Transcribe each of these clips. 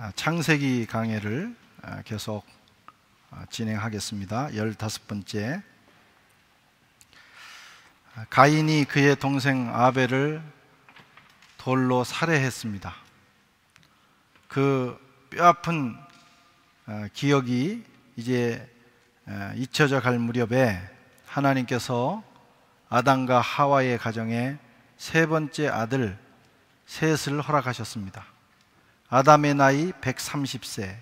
아, 창세기 강해를 아, 계속 아, 진행하겠습니다. 열다섯 번째. 가인이 그의 동생 아벨을 돌로 살해했습니다. 그 뼈아픈 기억이 이제 잊혀져 갈 무렵에 하나님께서 아담과 하와의 가정에 세 번째 아들 셋을 허락하셨습니다. 아담의 나이 130세.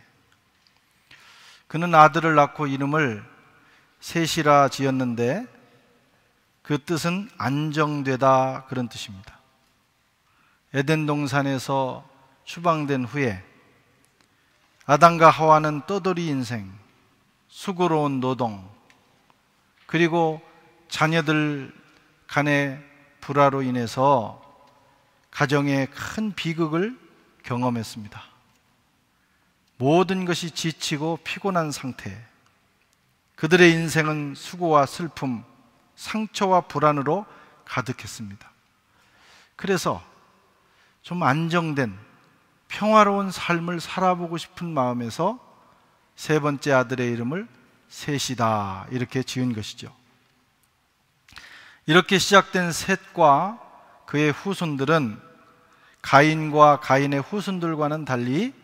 그는 아들을 낳고 이름을 셋이라 지었는데 그 뜻은 안정되다 그런 뜻입니다. 에덴 동산에서 추방된 후에 아담과 하와는 떠돌이 인생, 수고로운 노동, 그리고 자녀들 간의 불화로 인해서 가정에 큰 비극을 경험했습니다. 모든 것이 지치고 피곤한 상태. 그들의 인생은 수고와 슬픔, 상처와 불안으로 가득했습니다. 그래서 좀 안정된 평화로운 삶을 살아보고 싶은 마음에서 세 번째 아들의 이름을 셋이다 이렇게 지은 것이죠. 이렇게 시작된 셋과 그의 후손들은 가인과 가인의 후손들과는 달리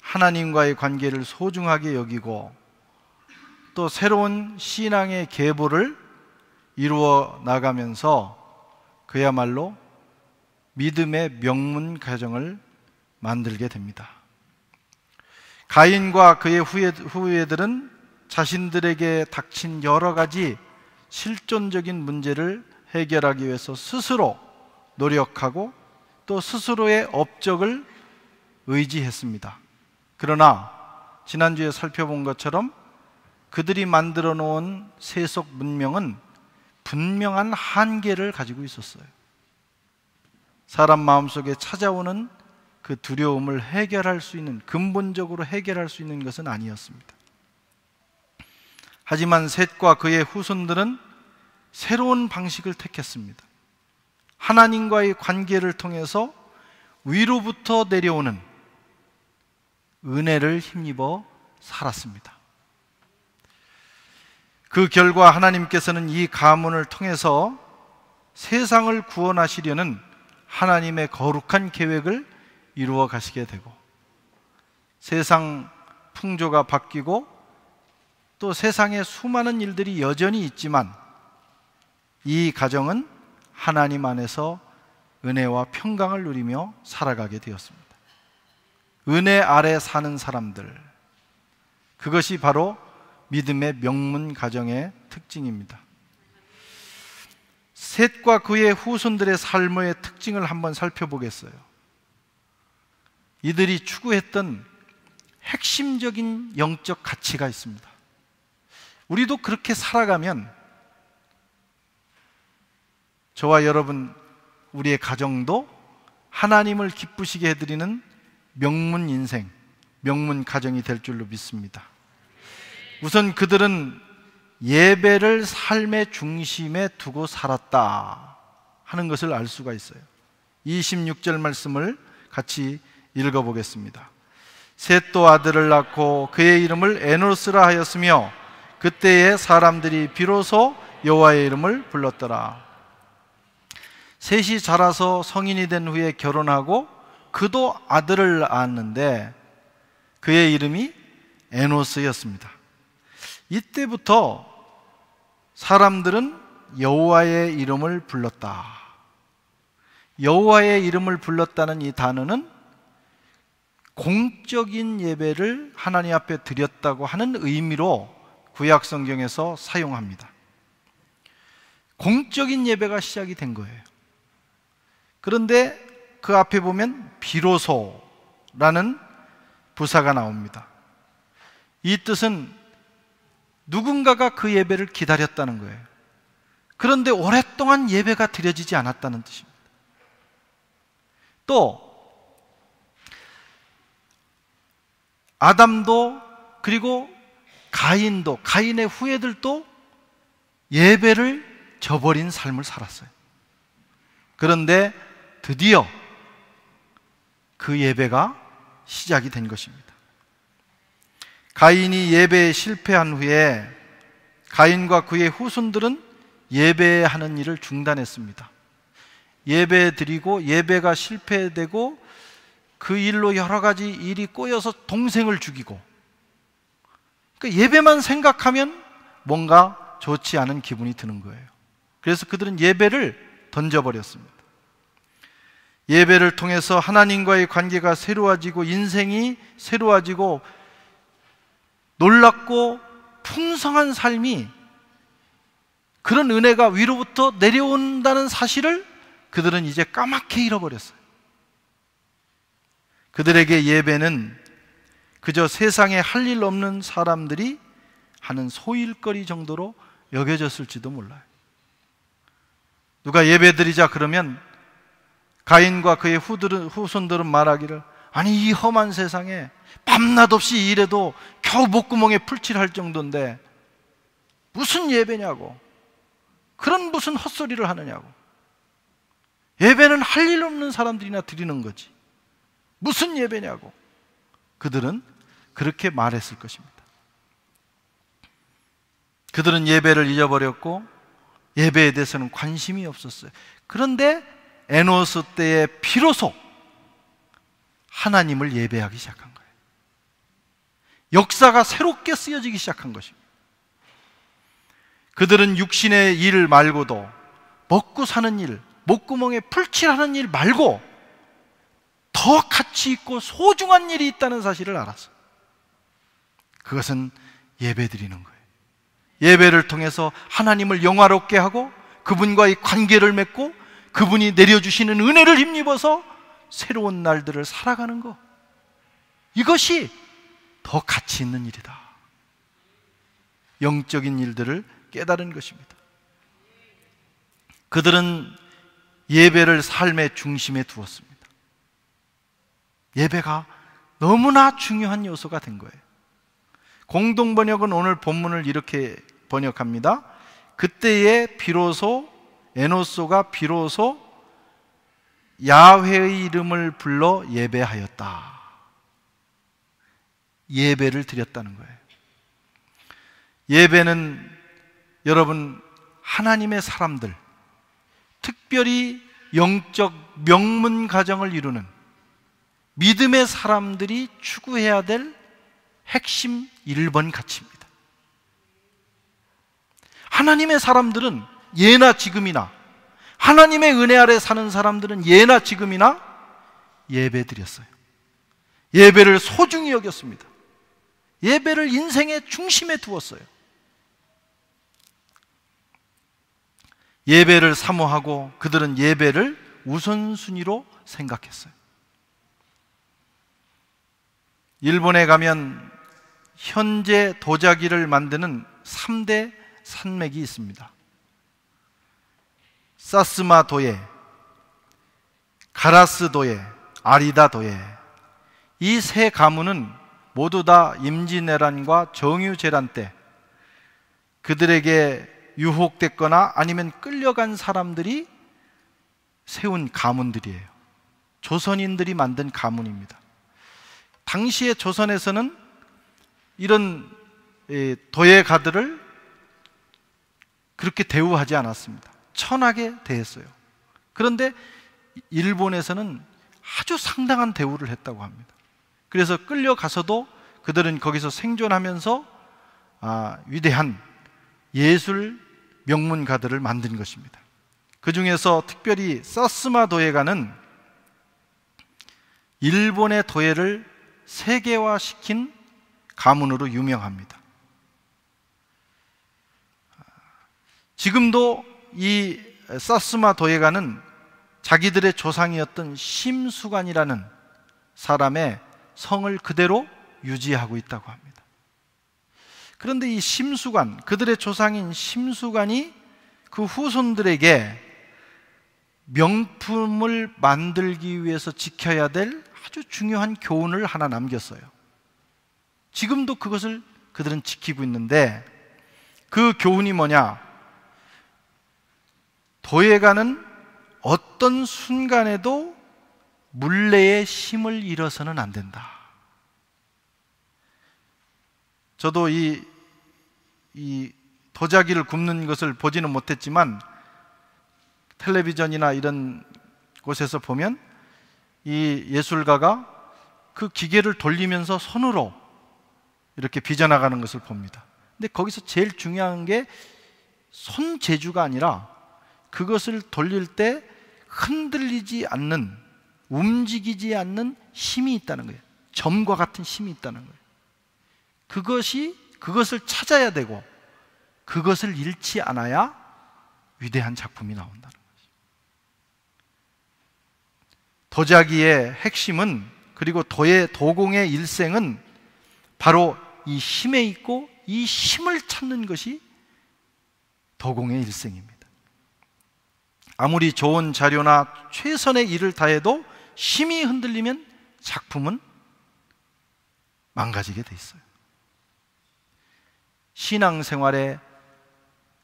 하나님과의 관계를 소중하게 여기고 또 새로운 신앙의 계보를 이루어 나가면서 그야말로 믿음의 명문 가정을 만들게 됩니다. 가인과 그의 후예, 후예들은 자신들에게 닥친 여러 가지 실존적인 문제를 해결하기 위해서 스스로 노력하고 또 스스로의 업적을 의지했습니다. 그러나 지난주에 살펴본 것처럼 그들이 만들어 놓은 세속 문명은 분명한 한계를 가지고 있었어요. 사람 마음속에 찾아오는 그 두려움을 해결할 수 있는 근본적으로 해결할 수 있는 것은 아니었습니다. 하지만 셋과 그의 후손들은 새로운 방식을 택했습니다. 하나님과의 관계를 통해서 위로부터 내려오는 은혜를 힘입어 살았습니다. 그 결과 하나님께서는 이 가문을 통해서 세상을 구원하시려는 하나님의 거룩한 계획을 이루어 가시게 되고 세상 풍조가 바뀌고 또 세상의 수많은 일들이 여전히 있지만 이 가정은 하나님 안에서 은혜와 평강을 누리며 살아가게 되었습니다. 은혜 아래 사는 사람들. 그것이 바로 믿음의 명문 가정의 특징입니다. 셋과 그의 후손들의 삶의 특징을 한번 살펴보겠어요. 이들이 추구했던 핵심적인 영적 가치가 있습니다. 우리도 그렇게 살아가면 저와 여러분 우리의 가정도 하나님을 기쁘시게 해드리는 명문 인생, 명문 가정이 될 줄로 믿습니다. 우선 그들은 예배를 삶의 중심에 두고 살았다 하는 것을 알 수가 있어요. 26절 말씀을 같이 읽어보겠습니다. 셋도 아들을 낳고 그의 이름을 에노스라 하였으며 그때에 사람들이 비로소 여호와의 이름을 불렀더라. 셋이 자라서 성인이 된 후에 결혼하고 그도 아들을 낳았는데 그의 이름이 에노스였습니다. 이때부터 사람들은 여호와의 이름을 불렀다. 여호와의 이름을 불렀다는 이 단어는 공적인 예배를 하나님 앞에 드렸다고 하는 의미로 구약 성경에서 사용합니다. 공적인 예배가 시작이 된 거예요. 그런데 그 앞에 보면 비로소라는 부사가 나옵니다. 이 뜻은 누군가가 그 예배를 기다렸다는 거예요. 그런데 오랫동안 예배가 드려지지 않았다는 뜻입니다. 또 아담도 그리고 가인도 가인의 후예들도 예배를 저버린 삶을 살았어요. 그런데 드디어 그 예배가 시작이 된 것입니다. 가인이 예배에 실패한 후에 가인과 그의 후손들은 예배하는 일을 중단했습니다. 예배 드리고 예배가 실패되고 그 일로 여러 가지 일이 꼬여서 동생을 죽이고 그 예배만 생각하면 뭔가 좋지 않은 기분이 드는 거예요. 그래서 그들은 예배를 던져버렸습니다. 예배를 통해서 하나님과의 관계가 새로워지고 인생이 새로워지고 놀랍고 풍성한 삶이 그런 은혜가 위로부터 내려온다는 사실을 그들은 이제 까맣게 잃어버렸어요. 그들에게 예배는 그저 세상에 할 일 없는 사람들이 하는 소일거리 정도로 여겨졌을지도 몰라요. 누가 예배 드리자 그러면 가인과 그의 후들은, 후손들은 말하기를 아니 이 험한 세상에 밤낮 없이 일해도 겨우 목구멍에 풀칠할 정도인데 무슨 예배냐고 그런 무슨 헛소리를 하느냐고 예배는 할 일 없는 사람들이나 드리는 거지 무슨 예배냐고 그들은 그렇게 말했을 것입니다 그들은 예배를 잊어버렸고 예배에 대해서는 관심이 없었어요 그런데 에노스 때에 비로소 하나님을 예배하기 시작한 거예요. 역사가 새롭게 쓰여지기 시작한 것입니다. 그들은 육신의 일 말고도 먹고 사는 일, 목구멍에 풀칠하는 일 말고 더 가치 있고 소중한 일이 있다는 사실을 알았어. 그것은 예배 드리는 거예요. 예배를 통해서 하나님을 영화롭게 하고 그분과의 관계를 맺고 그분이 내려주시는 은혜를 힘입어서 새로운 날들을 살아가는 것. 이것이 더 가치 있는 일이다. 영적인 일들을 깨달은 것입니다. 그들은 예배를 삶의 중심에 두었습니다. 예배가 너무나 중요한 요소가 된 거예요. 공동번역은 오늘 본문을 이렇게 번역합니다. 그때에 비로소 에노소가 비로소 야훼의 이름을 불러 예배하였다. 예배를 드렸다는 거예요. 예배는 여러분 하나님의 사람들, 특별히 영적 명문 가정을 이루는 믿음의 사람들이 추구해야 될 핵심 1번 가치입니다. 하나님의 사람들은 예나 지금이나 하나님의 은혜 아래 사는 사람들은 예나 지금이나 예배 드렸어요. 예배를 소중히 여겼습니다. 예배를 인생의 중심에 두었어요. 예배를 사모하고 그들은 예배를 우선순위로 생각했어요. 일본에 가면 현재 도자기를 만드는 3대 산맥이 있습니다. 사스마 도예, 가라스 도예, 아리다 도예 이 세 가문은 모두 다 임진왜란과 정유재란 때 그들에게 유혹됐거나 아니면 끌려간 사람들이 세운 가문들이에요. 조선인들이 만든 가문입니다. 당시의 조선에서는 이런 예, 도예가들을 그렇게 대우하지 않았습니다. 천하게 대했어요. 그런데 일본에서는 아주 상당한 대우를 했다고 합니다. 그래서 끌려가서도 그들은 거기서 생존하면서 아, 위대한 예술 명문가들을 만든 것입니다. 그 중에서 특별히 사스마 도예가는 일본의 도예를 세계화시킨 가문으로 유명합니다. 지금도 이 사스마 도예가는 자기들의 조상이었던 심수관이라는 사람의 성을 그대로 유지하고 있다고 합니다. 그런데 이 심수관, 그들의 조상인 심수관이 그 후손들에게 명품을 만들기 위해서 지켜야 될 아주 중요한 교훈을 하나 남겼어요. 지금도 그것을 그들은 지키고 있는데 그 교훈이 뭐냐? 보혜가는 어떤 순간에도 물레의 힘을 잃어서는 안 된다. 저도 이, 이 도자기를 굽는 것을 보지는 못했지만 텔레비전이나 이런 곳에서 보면 이 예술가가 그 기계를 돌리면서 손으로 이렇게 빚어나가는 것을 봅니다. 근데 거기서 제일 중요한 게 손재주가 아니라 그것을 돌릴 때 흔들리지 않는 움직이지 않는 힘이 있다는 거예요. 점과 같은 힘이 있다는 거예요. 그것이 그것을 찾아야 되고 그것을 잃지 않아야 위대한 작품이 나온다는 거죠. 도자기의 핵심은 그리고 도의 도공의 일생은 바로 이 힘에 있고 이 힘을 찾는 것이 도공의 일생입니다. 아무리 좋은 자료나 최선의 일을 다해도 심이 흔들리면 작품은 망가지게 돼 있어요. 신앙생활에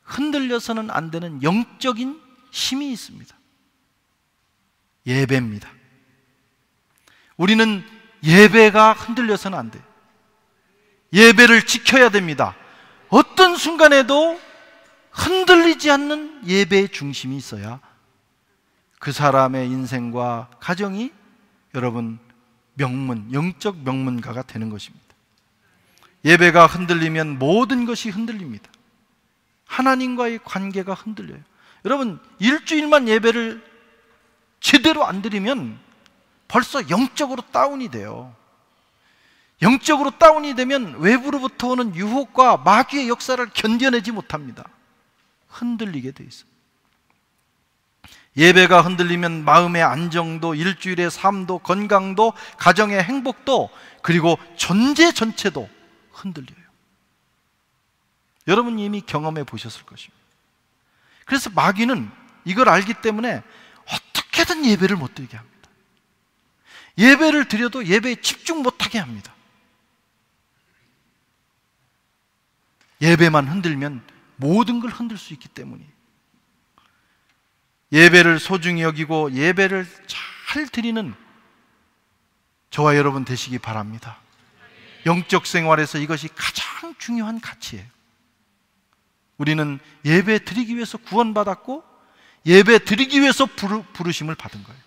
흔들려서는 안 되는 영적인 힘이 있습니다. 예배입니다. 우리는 예배가 흔들려서는 안 돼요. 예배를 지켜야 됩니다. 어떤 순간에도 흔들리지 않는 예배의 중심이 있어야 그 사람의 인생과 가정이 여러분 명문, 영적 명문가가 되는 것입니다. 예배가 흔들리면 모든 것이 흔들립니다. 하나님과의 관계가 흔들려요. 여러분, 일주일만 예배를 제대로 안 드리면 벌써 영적으로 다운이 돼요. 영적으로 다운이 되면 외부로부터 오는 유혹과 마귀의 역사를 견뎌내지 못합니다. 흔들리게 돼 있어요. 예배가 흔들리면 마음의 안정도, 일주일의 삶도, 건강도, 가정의 행복도, 그리고 존재 전체도 흔들려요. 여러분 이미 경험해 보셨을 것입니다. 그래서 마귀는 이걸 알기 때문에 어떻게든 예배를 못 드리게 합니다. 예배를 드려도 예배에 집중 못하게 합니다. 예배만 흔들면 모든 걸 흔들 수 있기 때문이에요. 예배를 소중히 여기고 예배를 잘 드리는 저와 여러분 되시기 바랍니다. 영적 생활에서 이것이 가장 중요한 가치예요. 우리는 예배 드리기 위해서 구원받았고 예배 드리기 위해서 부르, 부르심을 받은 거예요.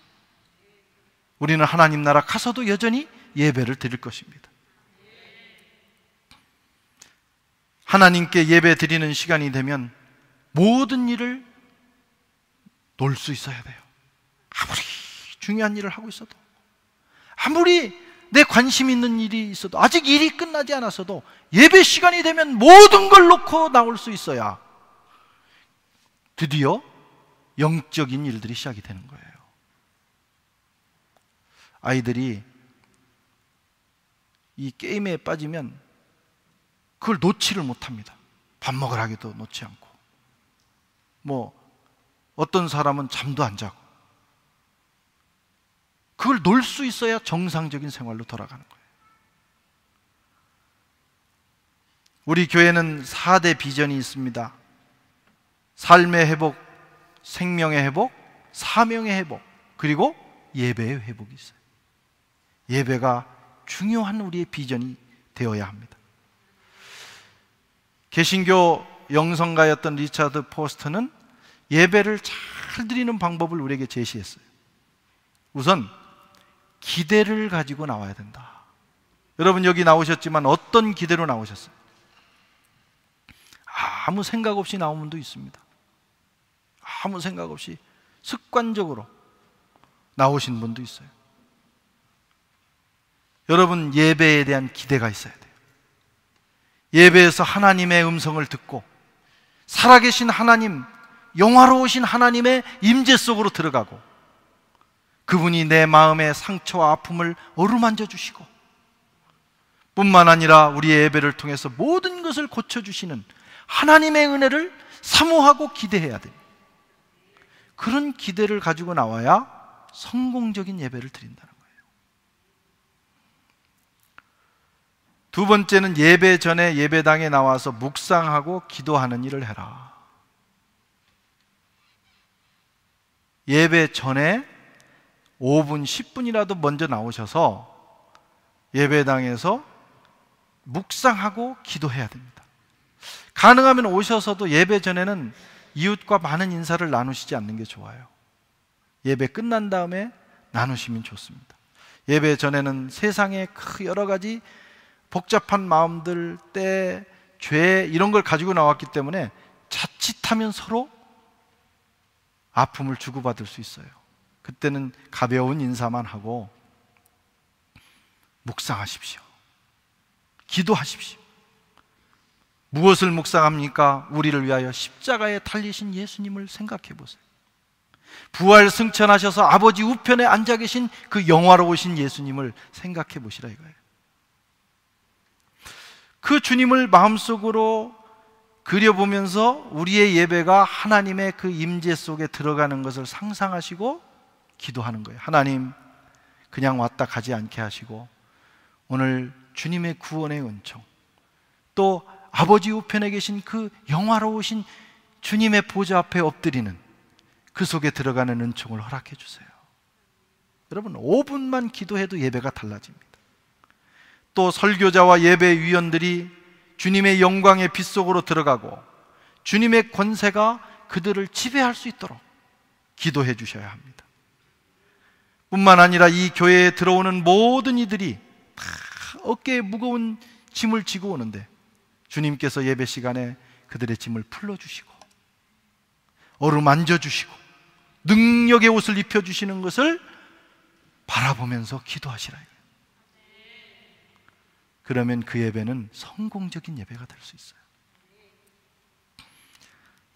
우리는 하나님 나라 가서도 여전히 예배를 드릴 것입니다. 하나님께 예배 드리는 시간이 되면 모든 일을 놀수 있어야 돼요. 아무리 중요한 일을 하고 있어도, 아무리 내 관심 있는 일이 있어도, 아직 일이 끝나지 않았어도 예배 시간이 되면 모든 걸 놓고 나올 수 있어야 드디어 영적인 일들이 시작이 되는 거예요. 아이들이 이 게임에 빠지면 그걸 놓지를 못합니다. 밥 먹으라 기도 놓지 않고. 뭐 어떤 사람은 잠도 안 자고 그걸 놀 수 있어야 정상적인 생활로 돌아가는 거예요. 우리 교회는 4대 비전이 있습니다. 삶의 회복, 생명의 회복, 사명의 회복, 그리고 예배의 회복이 있어요. 예배가 중요한 우리의 비전이 되어야 합니다. 개신교 영성가였던 리차드 포스트는 예배를 잘 드리는 방법을 우리에게 제시했어요. 우선 기대를 가지고 나와야 된다. 여러분 여기 나오셨지만 어떤 기대로 나오셨어요? 아무 생각 없이 나온 분도 있습니다. 아무 생각 없이 습관적으로 나오신 분도 있어요. 여러분 예배에 대한 기대가 있어야 돼요. 예배에서 하나님의 음성을 듣고 살아계신 하나님 영화로우신 하나님의 임재 속으로 들어가고 그분이 내 마음의 상처와 아픔을 어루만져 주시고 뿐만 아니라 우리의 예배를 통해서 모든 것을 고쳐 주시는 하나님의 은혜를 사모하고 기대해야 됩니다. 그런 기대를 가지고 나와야 성공적인 예배를 드린다는 거예요. 두 번째는 예배 전에 예배당에 나와서 묵상하고 기도하는 일을 해라. 예배 전에 5분, 10분이라도 먼저 나오셔서 예배당에서 묵상하고 기도해야 됩니다. 가능하면 오셔서도 예배 전에는 이웃과 많은 인사를 나누시지 않는 게 좋아요. 예배 끝난 다음에 나누시면 좋습니다. 예배 전에는 세상에그 여러 가지 복잡한 마음들, 때, 죄, 이런 걸 가지고 나왔기 때문에 자칫하면 서로 아픔을 주고받을 수 있어요. 그때는 가벼운 인사만 하고 묵상하십시오. 기도하십시오. 무엇을 묵상합니까? 우리를 위하여 십자가에 달리신 예수님을 생각해 보세요. 부활 승천하셔서 아버지 우편에 앉아 계신 그 영화로우신 예수님을 생각해 보시라 이거예요. 그 주님을 마음속으로 그려보면서 우리의 예배가 하나님의 그 임재 속에 들어가는 것을 상상하시고 기도하는 거예요. 하나님, 그냥 왔다 가지 않게 하시고 오늘 주님의 구원의 은총 또 아버지 우편에 계신 그 영화로우신 주님의 보좌 앞에 엎드리는 그 속에 들어가는 은총을 허락해 주세요. 여러분, 5분만 기도해도 예배가 달라집니다. 또 설교자와 예배위원들이 주님의 영광의 빛 속으로 들어가고 주님의 권세가 그들을 지배할 수 있도록 기도해 주셔야 합니다. 뿐만 아니라 이 교회에 들어오는 모든 이들이 다 어깨에 무거운 짐을 지고 오는데 주님께서 예배 시간에 그들의 짐을 풀어주시고 어루만져 주시고 능력의 옷을 입혀 주시는 것을 바라보면서 기도하시라. 그러면 그 예배는 성공적인 예배가 될 수 있어요.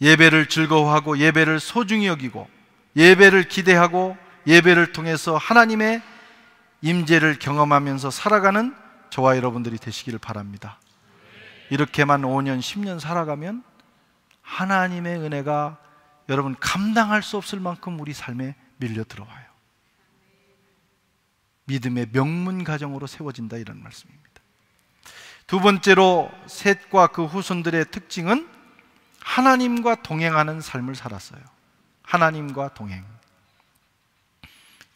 예배를 즐거워하고 예배를 소중히 여기고 예배를 기대하고 예배를 통해서 하나님의 임재를 경험하면서 살아가는 저와 여러분들이 되시기를 바랍니다. 이렇게만 5년, 10년 살아가면 하나님의 은혜가 여러분 감당할 수 없을 만큼 우리 삶에 밀려 들어와요. 믿음의 명문 가정으로 세워진다 이런 말씀입니다. 두 번째로 셋과 그 후손들의 특징은 하나님과 동행하는 삶을 살았어요. 하나님과 동행.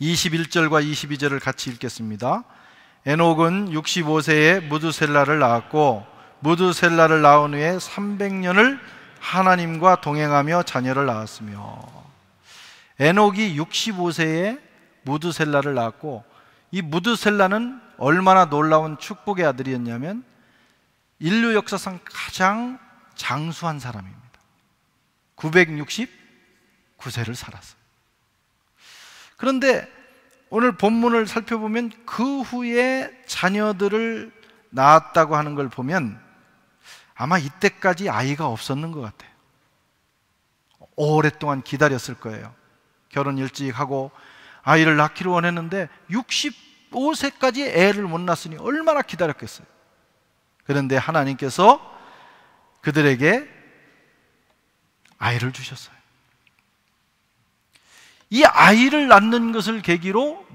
21절과 22절을 같이 읽겠습니다. 에녹은 65세에 무드셀라를 낳았고 무드셀라를 낳은 후에 300년을 하나님과 동행하며 자녀를 낳았으며 에녹이 65세에 무드셀라를 낳았고 이 무드셀라는 얼마나 놀라운 축복의 아들이었냐면 인류 역사상 가장 장수한 사람입니다. 969세를 살았어요. 그런데 오늘 본문을 살펴보면 그 후에 자녀들을 낳았다고 하는 걸 보면 아마 이때까지 아이가 없었는 것 같아요. 오랫동안 기다렸을 거예요. 결혼 일찍 하고 아이를 낳기를 원했는데 65세까지 애를 못 낳았으니 얼마나 기다렸겠어요. 그런데 하나님께서 그들에게 아이를 주셨어요. 이 아이를 낳는 것을 계기로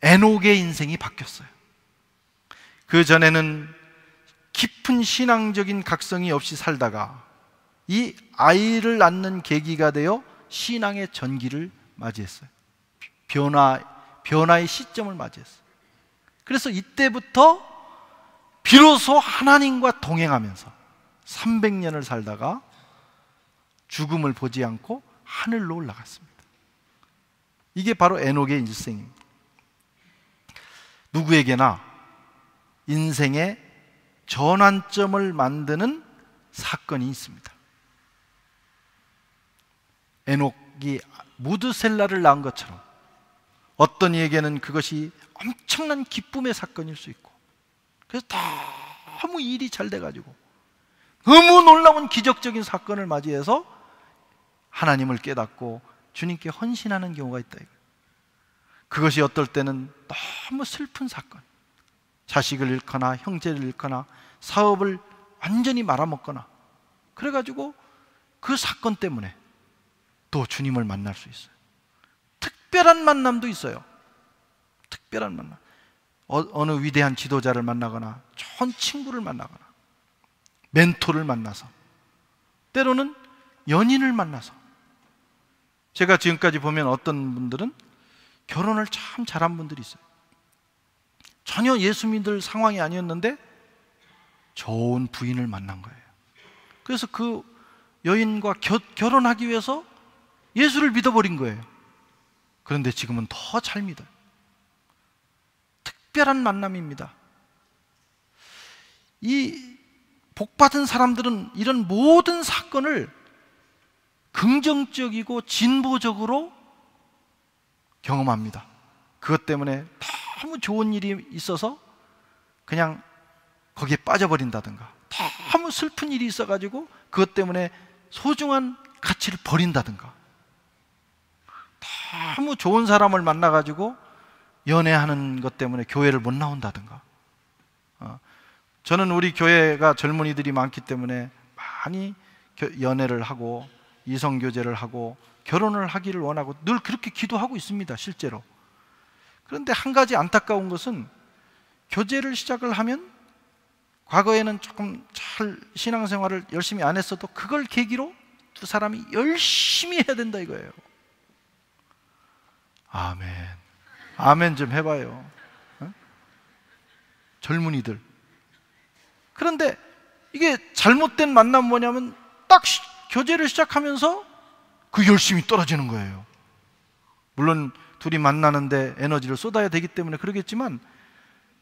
에녹의 인생이 바뀌었어요. 그 전에는 깊은 신앙적인 각성이 없이 살다가 이 아이를 낳는 계기가 되어 신앙의 전기를 맞이했어요. 변화, 변화의 시점을 맞이했어요. 그래서 이때부터 비로소 하나님과 동행하면서 300년을 살다가 죽음을 보지 않고 하늘로 올라갔습니다. 이게 바로 에녹의 인생입니다. 누구에게나 인생의 전환점을 만드는 사건이 있습니다. 에녹이 무드셀라를 낳은 것처럼 어떤 이에게는 그것이 엄청난 기쁨의 사건일 수 있고 그래서 너무 일이 잘 돼가지고 너무 놀라운 기적적인 사건을 맞이해서 하나님을 깨닫고 주님께 헌신하는 경우가 있다. 그것이 어떨 때는 너무 슬픈 사건. 자식을 잃거나 형제를 잃거나 사업을 완전히 말아먹거나 그래가지고 그 사건 때문에 또 주님을 만날 수 있어요. 특별한 만남도 있어요. 특별한 만남. 어, 어느 위대한 지도자를 만나거나 좋은 친구를 만나거나 멘토를 만나서 때로는 연인을 만나서 제가 지금까지 보면 어떤 분들은 결혼을 참 잘한 분들이 있어요. 전혀 예수 믿을 상황이 아니었는데 좋은 부인을 만난 거예요. 그래서 그 여인과 겨, 결혼하기 위해서 예수를 믿어버린 거예요. 그런데 지금은 더 잘 믿어요. 특별한 만남입니다. 이 복받은 사람들은 이런 모든 사건을 긍정적이고 진보적으로 경험합니다. 그것 때문에 너무 좋은 일이 있어서 그냥 거기에 빠져버린다든가 너무 슬픈 일이 있어가지고 그것 때문에 소중한 가치를 버린다든가 너무 좋은 사람을 만나가지고 연애하는 것 때문에 교회를 못 나온다든가. 어, 저는 우리 교회가 젊은이들이 많기 때문에 많이 겨, 연애를 하고 이성 교제를 하고 결혼을 하기를 원하고 늘 그렇게 기도하고 있습니다. 실제로. 그런데 한 가지 안타까운 것은 교제를 시작을 하면 과거에는 조금 잘 신앙생활을 열심히 안 했어도 그걸 계기로 두 사람이 열심히 해야 된다 이거예요. 아멘. 아멘 좀 해봐요. 어? 젊은이들. 그런데 이게 잘못된 만남 뭐냐면 딱 교제를 시작하면서 그 열심이 떨어지는 거예요. 물론 둘이 만나는데 에너지를 쏟아야 되기 때문에 그러겠지만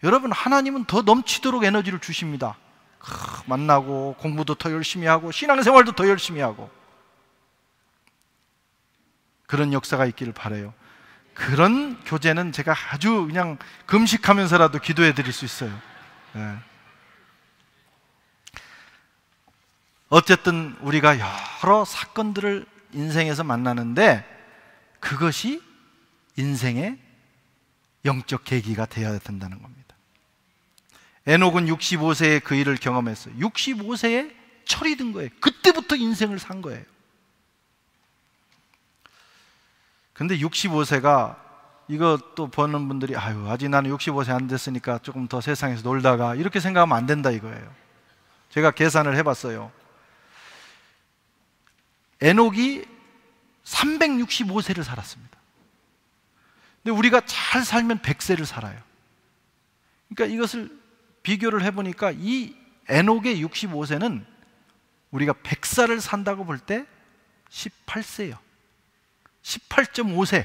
여러분 하나님은 더 넘치도록 에너지를 주십니다. 크, 만나고 공부도 더 열심히 하고 신앙생활도 더 열심히 하고 그런 역사가 있기를 바래요. 그런 교제는 제가 아주 그냥 금식하면서라도 기도해 드릴 수 있어요. 네. 어쨌든 우리가 여러 사건들을 인생에서 만나는데 그것이 인생의 영적 계기가 되어야 된다는 겁니다. 에녹은 65세에 그 일을 경험했어요. 65세에 철이 든 거예요. 그때부터 인생을 산 거예요. 근데 65세가 이것도 보는 분들이 아유 아직 나는 65세 안 됐으니까 조금 더 세상에서 놀다가 이렇게 생각하면 안 된다 이거예요. 제가 계산을 해봤어요. 에녹이 365세를 살았습니다. 근데 우리가 잘 살면 100세를 살아요. 그러니까 이것을 비교를 해보니까 이 에녹의 65세는 우리가 100살을 산다고 볼 때 18세예요. 18.5세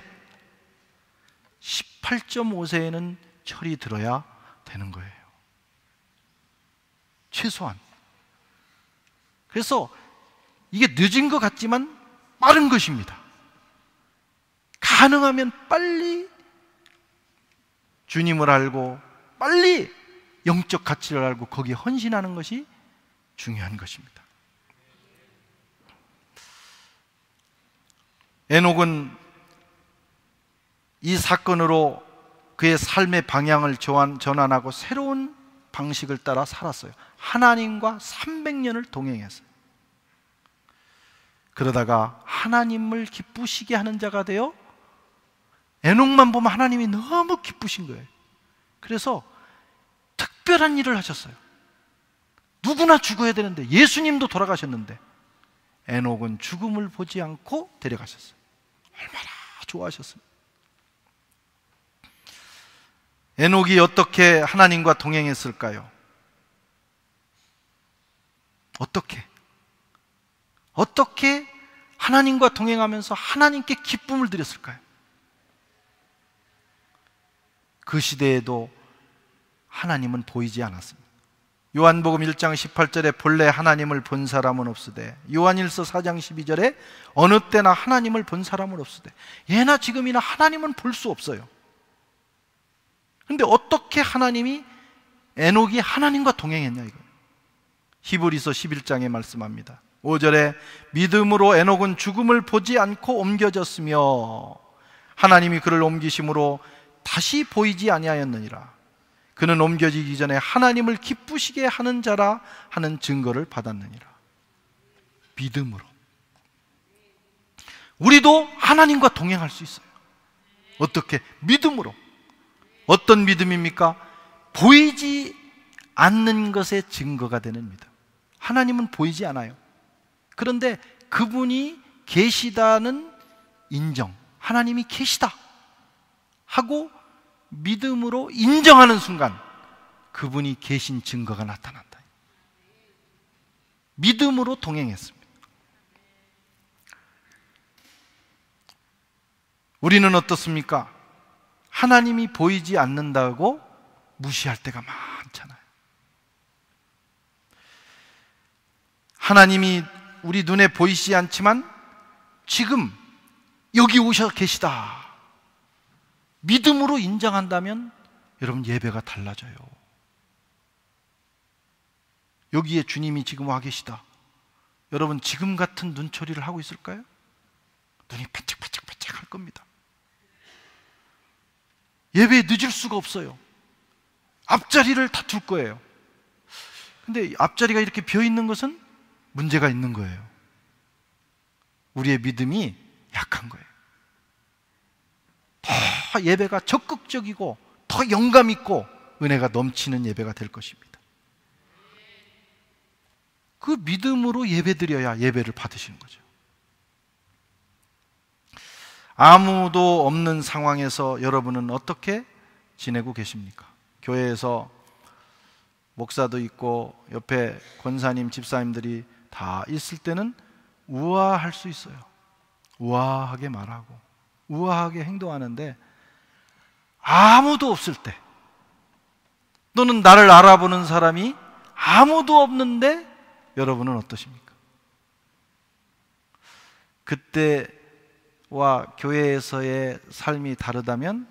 18.5세에는 철이 들어야 되는 거예요. 최소한. 그래서 이게 늦은 것 같지만 빠른 것입니다. 가능하면 빨리 주님을 알고 빨리 영적 가치를 알고 거기에 헌신하는 것이 중요한 것입니다. 에녹은 이 사건으로 그의 삶의 방향을 전환하고 새로운 방식을 따라 살았어요. 하나님과 300년을 동행했어요. 그러다가 하나님을 기쁘시게 하는 자가 되어 에녹만 보면 하나님이 너무 기쁘신 거예요. 그래서 특별한 일을 하셨어요. 누구나 죽어야 되는데 예수님도 돌아가셨는데 에녹은 죽음을 보지 않고 데려가셨어요. 얼마나 좋아하셨습니까? 에녹이 어떻게 하나님과 동행했을까요? 어떻게? 어떻게 하나님과 동행하면서 하나님께 기쁨을 드렸을까요? 그 시대에도 하나님은 보이지 않았습니다. 요한복음 1장 18절에 본래 하나님을 본 사람은 없으되 요한일서 4장 12절에 어느 때나 하나님을 본 사람은 없으되 예나 지금이나 하나님은 볼 수 없어요. 근데 어떻게 하나님이 에녹이 하나님과 동행했냐 이거. 히브리서 11장에 말씀합니다. 5절에 믿음으로 에녹은 죽음을 보지 않고 옮겨졌으며 하나님이 그를 옮기심으로 다시 보이지 아니하였느니라. 그는 옮겨지기 전에 하나님을 기쁘시게 하는 자라 하는 증거를 받았느니라. 믿음으로. 우리도 하나님과 동행할 수 있어요. 어떻게? 믿음으로. 어떤 믿음입니까? 보이지 않는 것의 증거가 되는 믿음. 하나님은 보이지 않아요. 그런데 그분이 계시다는 인정. 하나님이 계시다. 하고 믿음으로 인정하는 순간 그분이 계신 증거가 나타난다. 믿음으로 동행했습니다. 우리는 어떻습니까? 하나님이 보이지 않는다고 무시할 때가 많잖아요. 하나님이 우리 눈에 보이지 않지만 지금 여기 오셔 계시다. 믿음으로 인정한다면 여러분 예배가 달라져요. 여기에 주님이 지금 와 계시다. 여러분 지금 같은 눈초리를 하고 있을까요? 눈이 반짝반짝반짝 할 겁니다. 예배에 늦을 수가 없어요. 앞자리를 다툴 거예요. 근데 앞자리가 이렇게 비어 있는 것은 문제가 있는 거예요. 우리의 믿음이 약한 거예요. 더 예배가 적극적이고 더 영감 있고 은혜가 넘치는 예배가 될 것입니다. 그 믿음으로 예배드려야 예배를 받으시는 거죠. 아무도 없는 상황에서 여러분은 어떻게 지내고 계십니까? 교회에서 목사도 있고 옆에 권사님, 집사님들이 다 있을 때는 우아할 수 있어요. 우아하게 말하고 우아하게 행동하는데 아무도 없을 때 또는 나를 알아보는 사람이 아무도 없는데 여러분은 어떠십니까? 그때와 교회에서의 삶이 다르다면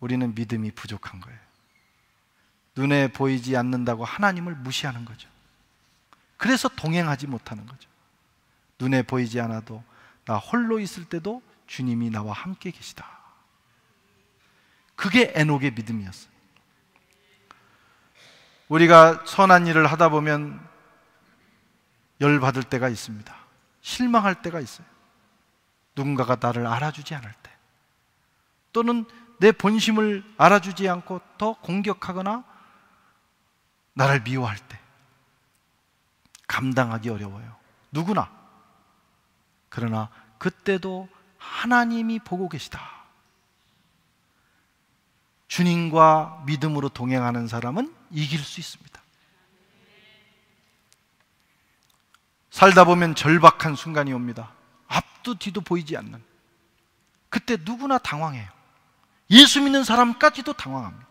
우리는 믿음이 부족한 거예요. 눈에 보이지 않는다고 하나님을 무시하는 거죠. 그래서 동행하지 못하는 거죠. 눈에 보이지 않아도 나 홀로 있을 때도 주님이 나와 함께 계시다. 그게 에녹의 믿음이었어요. 우리가 선한 일을 하다 보면 열받을 때가 있습니다. 실망할 때가 있어요. 누군가가 나를 알아주지 않을 때. 또는 내 본심을 알아주지 않고 더 공격하거나 나를 미워할 때. 감당하기 어려워요. 누구나. 그러나 그때도 하나님이 보고 계시다. 주님과 믿음으로 동행하는 사람은 이길 수 있습니다. 살다 보면 절박한 순간이 옵니다. 앞도 뒤도 보이지 않는. 그때 누구나 당황해요. 예수 믿는 사람까지도 당황합니다.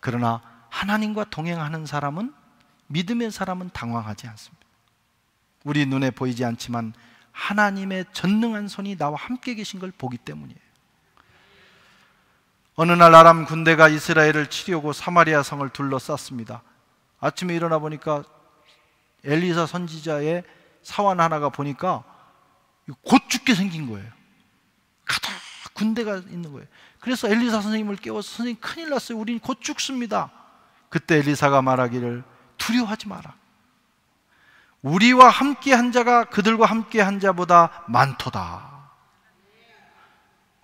그러나 하나님과 동행하는 사람은 믿음의 사람은 당황하지 않습니다. 우리 눈에 보이지 않지만 하나님의 전능한 손이 나와 함께 계신 걸 보기 때문이에요. 어느 날 아람 군대가 이스라엘을 치려고 사마리아 성을 둘러쌌습니다. 아침에 일어나 보니까 엘리사 선지자의 사원 하나가 보니까 곧 죽게 생긴 거예요. 가득 군대가 있는 거예요. 그래서 엘리사 선생님을 깨워서 선생님 큰일 났어요. 우린 곧 죽습니다. 그때 엘리사가 말하기를 두려워하지 마라. 우리와 함께 한 자가 그들과 함께 한 자보다 많도다.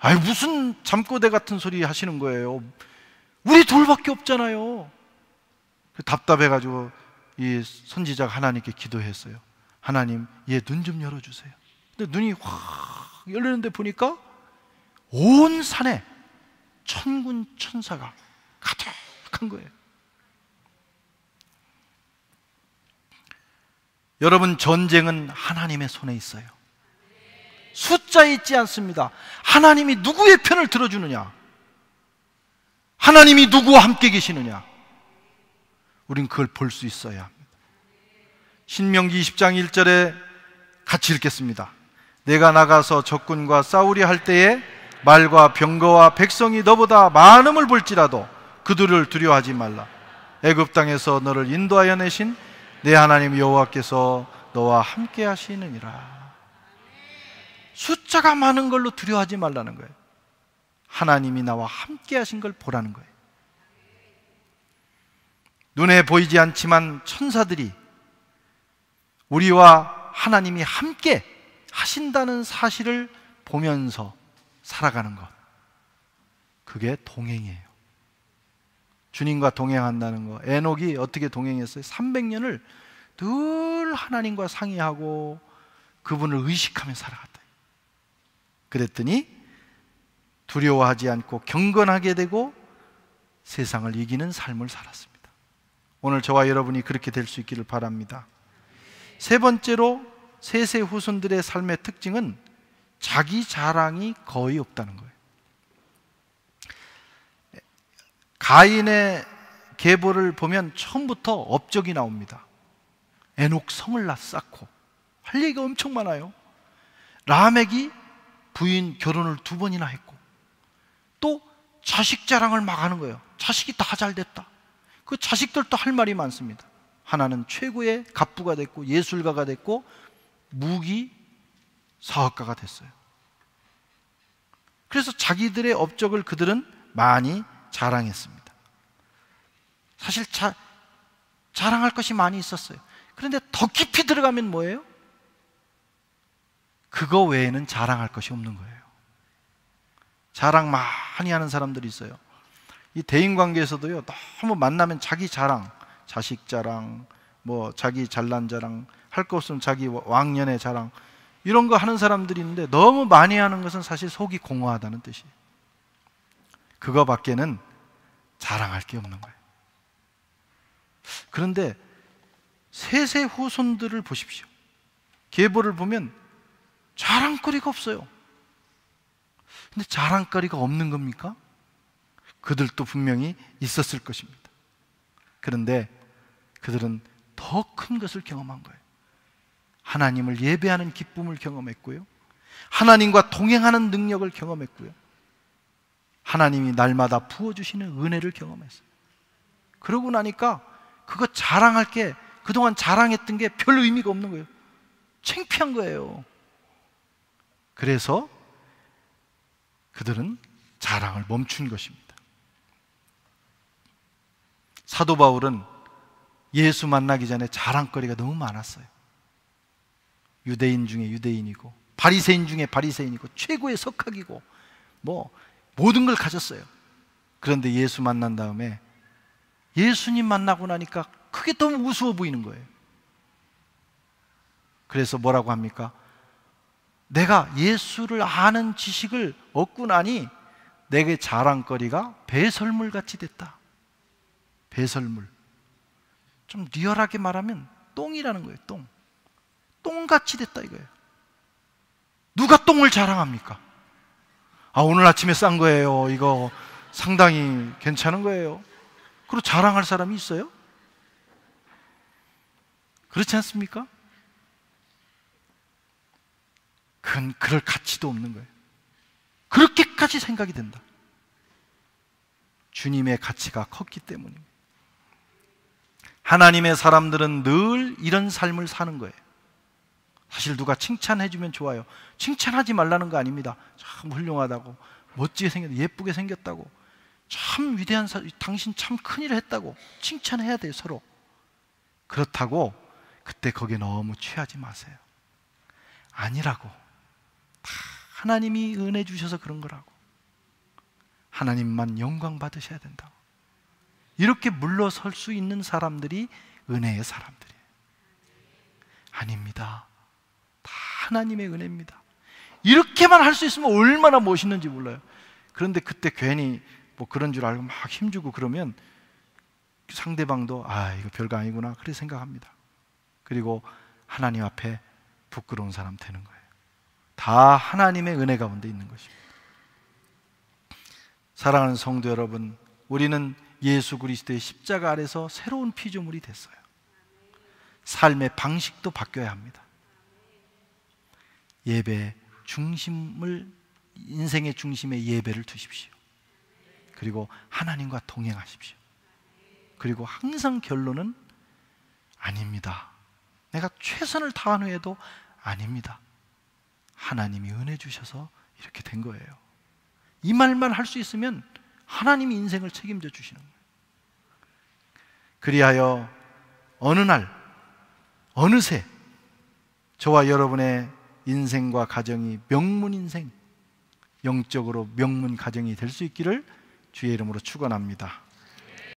아이, 무슨 잠꼬대 같은 소리 하시는 거예요. 우리 둘밖에 없잖아요. 답답해가지고 이 선지자가 하나님께 기도했어요. 하나님, 얘 눈 좀 열어주세요. 근데 눈이 확 열리는데 보니까 온 산에 천군 천사가 가득한 거예요. 여러분, 전쟁은 하나님의 손에 있어요. 숫자에 있지 않습니다. 하나님이 누구의 편을 들어주느냐? 하나님이 누구와 함께 계시느냐? 우린 그걸 볼 수 있어야 합니다. 신명기 20장 1절에 같이 읽겠습니다. 내가 나가서 적군과 싸우려 할 때에 말과 병거와 백성이 너보다 많음을 볼지라도 그들을 두려워하지 말라. 애굽 땅에서 너를 인도하여 내신 내 하나님 여호와께서 너와 함께 하시느니라. 숫자가 많은 걸로 두려워하지 말라는 거예요. 하나님이 나와 함께 하신 걸 보라는 거예요. 눈에 보이지 않지만 천사들이 우리와 하나님이 함께 하신다는 사실을 보면서 살아가는 것. 그게 동행이에요. 주님과 동행한다는 거. 에녹이 어떻게 동행했어요? 300년을 늘 하나님과 상의하고 그분을 의식하며 살아갔다. 그랬더니 두려워하지 않고 경건하게 되고 세상을 이기는 삶을 살았습니다. 오늘 저와 여러분이 그렇게 될 수 있기를 바랍니다. 세 번째로 세세 후손들의 삶의 특징은 자기 자랑이 거의 없다는 거예요. 가인의 계보를 보면 처음부터 업적이 나옵니다. 에녹 성을 낳 쌓고 할 얘기가 엄청 많아요. 라멕이 부인 결혼을 두 번이나 했고 또 자식 자랑을 막 하는 거예요. 자식이 다 잘 됐다. 그 자식들도 할 말이 많습니다. 하나는 최고의 갑부가 됐고 예술가가 됐고 무기 사업가가 됐어요. 그래서 자기들의 업적을 그들은 많이 자랑했습니다. 사실 자, 자랑할 것이 많이 있었어요. 그런데 더 깊이 들어가면 뭐예요? 그거 외에는 자랑할 것이 없는 거예요. 자랑 많이 하는 사람들이 있어요. 이 대인 관계에서도요, 너무 만나면 자기 자랑, 자식 자랑, 뭐 자기 잘난 자랑, 할것 없으면 자기 왕년의 자랑, 이런 거 하는 사람들이 있는데 너무 많이 하는 것은 사실 속이 공허하다는 뜻이에요. 그거 밖에는 자랑할 게 없는 거예요. 그런데 세세 후손들을 보십시오. 계보를 보면 자랑거리가 없어요. 근데 자랑거리가 없는 겁니까? 그들도 분명히 있었을 것입니다. 그런데 그들은 더 큰 것을 경험한 거예요. 하나님을 예배하는 기쁨을 경험했고요. 하나님과 동행하는 능력을 경험했고요. 하나님이 날마다 부어주시는 은혜를 경험했어요. 그러고 나니까 그거 자랑할 게, 그동안 자랑했던 게별 의미가 없는 거예요. 창피한 거예요. 그래서 그들은 자랑을 멈춘 것입니다. 사도 바울은 예수 만나기 전에 자랑거리가 너무 많았어요. 유대인 중에 유대인이고 바리새인 중에 바리새인이고 최고의 석학이고 뭐 모든 걸 가졌어요. 그런데 예수 만난 다음에 예수님 만나고 나니까 그게 너무 우스워 보이는 거예요. 그래서 뭐라고 합니까? 내가 예수를 아는 지식을 얻고 나니 내게 자랑거리가 배설물 같이 됐다. 배설물. 좀 리얼하게 말하면 똥이라는 거예요, 똥. 똥같이 됐다 이거예요. 누가 똥을 자랑합니까? 아, 오늘 아침에 싼 거예요. 이거 상당히 괜찮은 거예요. 그리고 자랑할 사람이 있어요? 그렇지 않습니까? 그건 그럴 가치도 없는 거예요. 그렇게까지 생각이 된다. 주님의 가치가 컸기 때문입니다. 하나님의 사람들은 늘 이런 삶을 사는 거예요. 사실 누가 칭찬해주면 좋아요. 칭찬하지 말라는 거 아닙니다. 참 훌륭하다고, 멋지게 생겼다, 예쁘게 생겼다고, 참 위대한 사, 당신 참 큰일을 했다고 칭찬해야 돼요 서로. 그렇다고 그때 거기에 너무 취하지 마세요. 아니라고. 다 하나님이 은혜 주셔서 그런 거라고. 하나님만 영광 받으셔야 된다고. 이렇게 물러설 수 있는 사람들이 은혜의 사람들이에요. 아닙니다. 다 하나님의 은혜입니다. 이렇게만 할 수 있으면 얼마나 멋있는지 몰라요. 그런데 그때 괜히 뭐 그런 줄 알고 막 힘주고 그러면 상대방도 아, 이거 별거 아니구나. 그래 생각합니다. 그리고 하나님 앞에 부끄러운 사람 되는 거예요. 다 하나님의 은혜 가운데 있는 것입니다. 사랑하는 성도 여러분, 우리는 예수 그리스도의 십자가 아래서 새로운 피조물이 됐어요. 삶의 방식도 바뀌어야 합니다. 예배 중심을 인생의 중심에 예배를 두십시오. 그리고 하나님과 동행하십시오. 그리고 항상 결론은 아닙니다. 내가 최선을 다한 후에도 아닙니다. 하나님이 은혜 주셔서 이렇게 된 거예요. 이 말만 할 수 있으면 하나님이 인생을 책임져 주시는 거예요. 그리하여 어느 날, 어느새 저와 여러분의 인생과 가정이 명문 인생, 영적으로 명문 가정이 될 수 있기를 주의 이름으로 축원합니다.